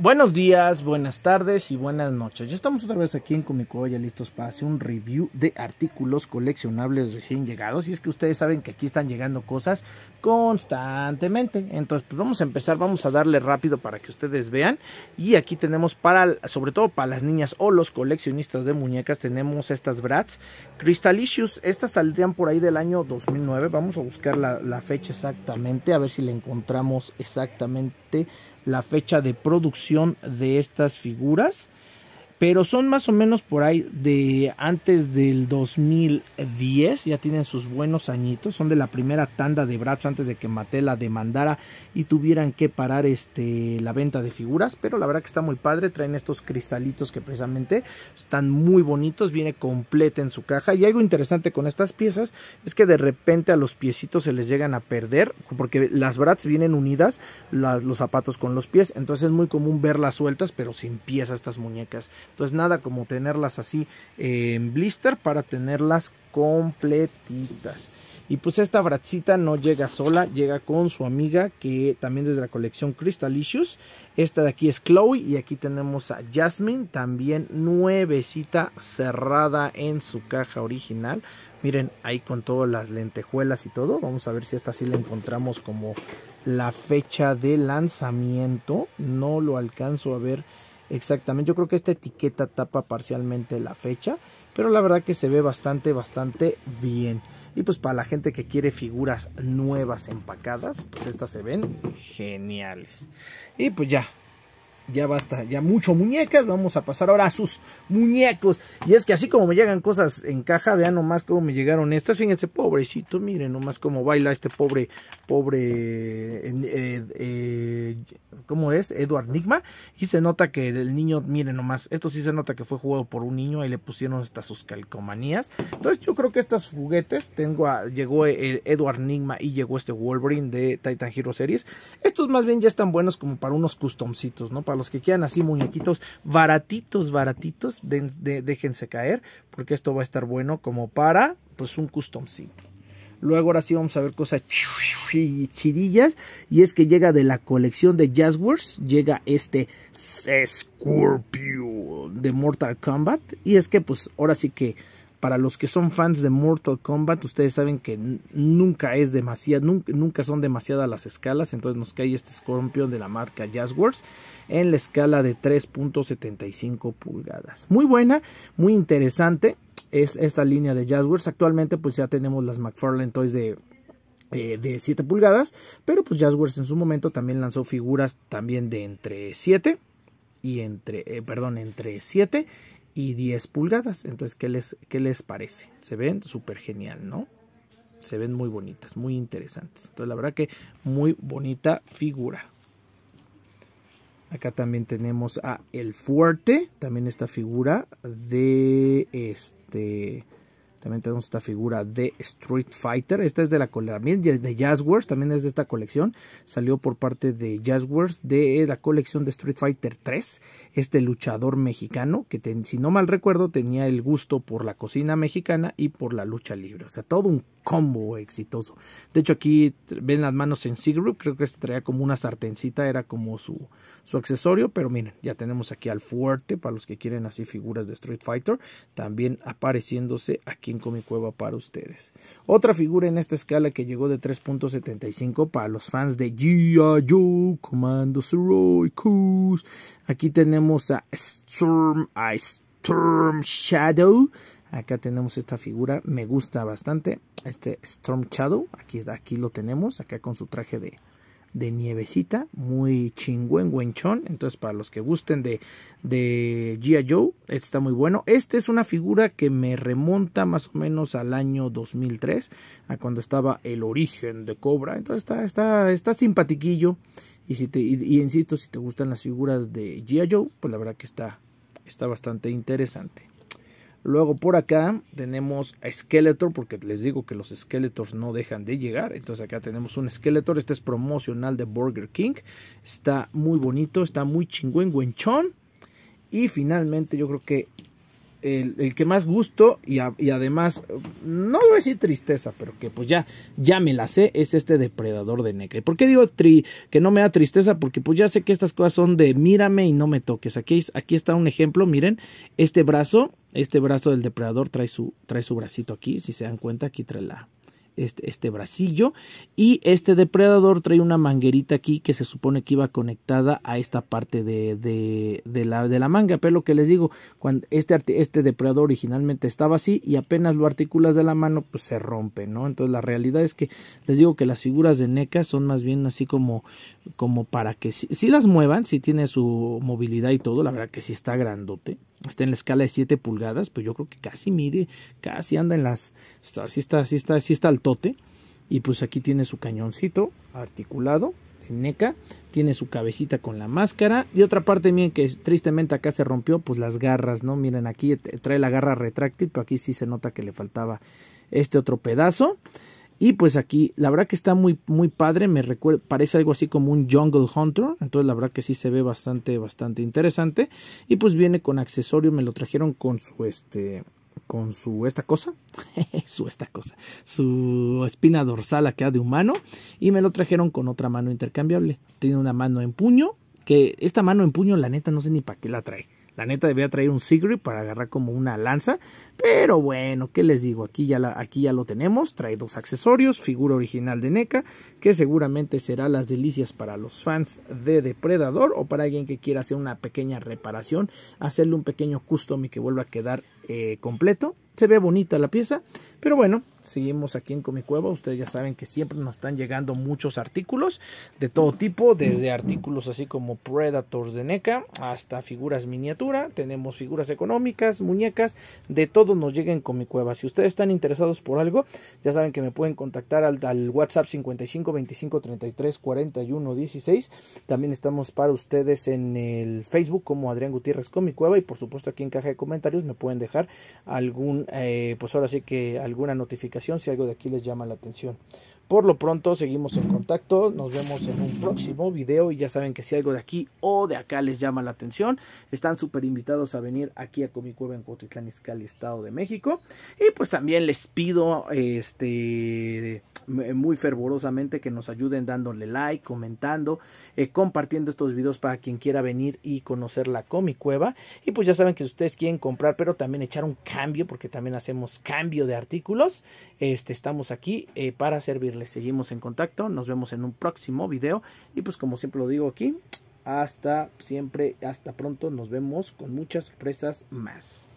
Buenos días, buenas tardes y buenas noches. Ya estamos otra vez aquí en Comicoya listos para hacer un review de artículos coleccionables recién llegados. Y es que ustedes saben que aquí están llegando cosas constantemente. Entonces, pues vamos a empezar, vamos a darle rápido para que ustedes vean. Y aquí tenemos para, sobre todo para las niñas o los coleccionistas de muñecas, tenemos estas Bratz Crystalicious. Estas saldrían por ahí del año 2009. Vamos a buscar la, la fecha exactamente, a ver si la encontramos exactamente la fecha de producción de estas figuras pero son más o menos por ahí de antes del 2010, ya tienen sus buenos añitos, son de la primera tanda de Bratz antes de que la demandara y tuvieran que parar este, la venta de figuras, pero la verdad que está muy padre, traen estos cristalitos que precisamente están muy bonitos, viene completa en su caja y algo interesante con estas piezas es que de repente a los piecitos se les llegan a perder, porque las Bratz vienen unidas los zapatos con los pies, entonces es muy común verlas sueltas pero sin piezas estas muñecas. Entonces nada como tenerlas así en blister para tenerlas completitas. Y pues esta bracita no llega sola, llega con su amiga que también desde la colección Crystalicious. Esta de aquí es Chloe y aquí tenemos a Jasmine, también nuevecita cerrada en su caja original. Miren, ahí con todas las lentejuelas y todo. Vamos a ver si esta sí la encontramos como la fecha de lanzamiento. No lo alcanzo a ver Exactamente, yo creo que esta etiqueta tapa parcialmente la fecha, pero la verdad que se ve bastante, bastante bien. Y pues para la gente que quiere figuras nuevas empacadas, pues estas se ven geniales. Y pues ya, ya basta, ya mucho muñecas, vamos a pasar ahora a sus muñecos. Y es que así como me llegan cosas en caja, vean nomás cómo me llegaron estas, fíjense, pobrecito, miren nomás cómo baila este pobre, pobre eh, eh, como es Edward Nigma. Y se nota que el niño, miren nomás, esto sí se nota que fue jugado por un niño. y le pusieron hasta sus calcomanías. Entonces yo creo que estos juguetes, tengo llegó Edward Nigma y llegó este Wolverine de Titan Hero Series. Estos más bien ya están buenos como para unos customcitos, ¿no? Para los que quieran así muñequitos baratitos, baratitos, déjense caer. Porque esto va a estar bueno como para, pues, un customcito. Luego ahora sí vamos a ver cosas chidillas. Y es que llega de la colección de Jazz Llega este Scorpio de Mortal Kombat. Y es que pues ahora sí que para los que son fans de Mortal Kombat, ustedes saben que nunca es demasiado, nunca, son demasiadas las escalas, entonces nos cae este Scorpion de la marca Wars. en la escala de 3.75 pulgadas. Muy buena, muy interesante es esta línea de Jazzwares. Actualmente pues ya tenemos las McFarlane Toys de, 7 eh, pulgadas, pero pues Jazzwares en su momento también lanzó figuras también de entre 7 y entre, eh, perdón, entre 7 y 10 pulgadas. Entonces, ¿qué les, ¿qué les parece? Se ven súper genial, ¿no? Se ven muy bonitas, muy interesantes. Entonces, la verdad que muy bonita figura. Acá también tenemos a El Fuerte, también esta figura de este de este, también tenemos esta figura de Street Fighter. Esta es de la también de Jazzwares, también es de esta colección. Salió por parte de Jazzwares de la colección de Street Fighter 3. Este luchador mexicano que, si no mal recuerdo, tenía el gusto por la cocina mexicana y por la lucha libre. O sea, todo un combo exitoso. De hecho, aquí ven las manos en Seagroup. Creo que este traía como una sartencita, era como su, su accesorio. Pero miren, ya tenemos aquí al fuerte para los que quieren así figuras de Street Fighter. También apareciéndose aquí mi Cueva para ustedes. Otra figura en esta escala que llegó de 3.75 para los fans de G.I. Joe, Comandos Heroicos. Aquí tenemos a Storm, Shadow. Acá tenemos esta figura, me gusta bastante. Este Storm Shadow, aquí, aquí lo tenemos, acá con su traje de, de nievecita, muy chingüen, Entonces, para los que gusten de, de G.I. Joe, este está muy bueno. Este es una figura que me remonta más o menos al año 2003, a cuando estaba el origen de Cobra. Entonces, está, está, está simpatiquillo. Y, si te, insisto, si te gustan las figuras de G.I. Joe, pues la verdad que está, está bastante interesante. Luego por acá tenemos a Skeletor, porque les digo que los Skeletors no dejan de llegar. Entonces acá tenemos un Skeletor, este es promocional de Burger King. Está muy bonito, está muy chingüengüenchón. Y finalmente yo creo que el, que más gusto y, además, no voy a decir tristeza, pero que pues ya, ya me la sé, es este depredador de NECA. ¿Y por qué digo que no me da tristeza? Porque pues ya sé que estas cosas son de mírame y no me toques. Aquí, aquí está un ejemplo, miren, este brazo, este brazo del depredador trae su, trae su bracito aquí, si se dan cuenta, aquí trae la, este, este bracillo y este depredador trae una manguerita aquí que se supone que iba conectada a esta parte de, de, la, de la manga pero lo que les digo cuando este, este depredador originalmente estaba así y apenas lo articulas de la mano pues se rompe no entonces la realidad es que les digo que las figuras de NECA son más bien así como como para que si, las muevan si tiene su movilidad y todo la verdad que si sí está grandote está en la escala de 7 pulgadas, pues yo creo que casi mide, casi anda en las, así está, así está, así está tote, Y pues aquí tiene su cañoncito articulado de NECA, tiene su cabecita con la máscara y otra parte, miren que tristemente acá se rompió, pues las garras, ¿no? Miren aquí trae la garra retráctil, pero aquí sí se nota que le faltaba este otro pedazo. Y pues aquí, la verdad que está muy, muy padre, me recuerda, parece algo así como un Jungle Hunter, entonces la verdad que sí se ve bastante, bastante interesante. Y pues viene con accesorio, me lo trajeron con su, este, con su esta cosa, su esta cosa, su espina dorsal acá de humano. Y me lo trajeron con otra mano intercambiable. Tiene una mano en puño, que esta mano en puño la neta no sé ni para qué la trae. La neta debía traer un Sigrid para agarrar como una lanza. Pero bueno, ¿qué les digo? Aquí ya, aquí ya lo tenemos. Trae dos accesorios, figura original de NECA, que seguramente será las delicias para los fans de Depredador o para alguien que quiera hacer una pequeña reparación, hacerle un pequeño custom y que vuelva a quedar eh, completo. Se ve bonita la pieza, pero bueno, seguimos aquí en Comic Cueva. Ustedes ya saben que siempre nos están llegando muchos artículos de todo tipo, desde artículos así como Predators de NECA hasta figuras miniatura. Tenemos figuras económicas, muñecas, de todo nos llega en Comic Cueva. Si ustedes están interesados por algo, ya saben que me pueden contactar al, WhatsApp 55 25 33 41 16. También estamos para ustedes en el Facebook como Adrián Gutiérrez Comic Cueva y por supuesto aquí en caja de comentarios me pueden dejar algún, eh, pues ahora sí que alguna notificación si algo de aquí les llama la atención. Por lo pronto seguimos en contacto, nos vemos en un próximo video y ya saben que si algo de aquí o de acá les llama la atención, están súper invitados a venir aquí a Comicueva en Cuautitlán Izcalli, Estado de México. Y pues también les pido este muy fervorosamente que nos ayuden dándole like, comentando, eh, compartiendo estos videos para quien quiera venir y conocer la Comicueva. Y pues ya saben que si ustedes quieren comprar, pero también echar un cambio, porque también hacemos cambio de artículos, este, estamos aquí eh, para servir les seguimos en contacto, nos vemos en un próximo video y pues como siempre lo digo aquí, hasta siempre, hasta pronto, nos vemos con muchas sorpresas más.